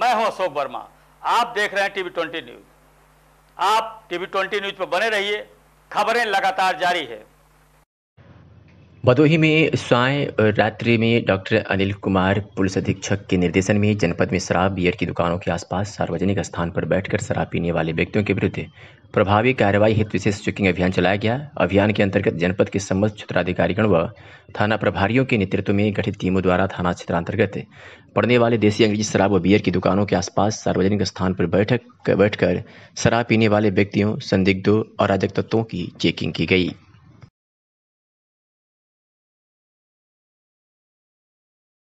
मैं हूं अशोक वर्मा आप देख रहे हैं टीवी ट्वेंटी न्यूज आप टीवी ट्वेंटी न्यूज पर बने रहिए खबरें लगातार जारी है भदोही में स्वाय रात्रि में डॉक्टर अनिल कुमार पुलिस अधीक्षक के निर्देशन में जनपद में शराब बियर की दुकानों के आसपास सार्वजनिक स्थान पर बैठकर शराब पीने वाले व्यक्तियों के विरुद्ध प्रभावी कार्यवाही हेतु विशेष चेकिंग अभियान चलाया गया अभियान के अंतर्गत जनपद के संबंध क्षेत्राधिकारीगण व थाना प्रभारियों के नेतृत्व में गठित टीमों द्वारा थाना क्षेत्रांतर्गत पड़ने वाले देसी अंग्रेजी शराब व बियर की दुकानों के आसपास सार्वजनिक स्थान पर बैठक बैठकर शराब पीने वाले व्यक्तियों संदिग्धों और अराजक तत्वों की चेकिंग की गई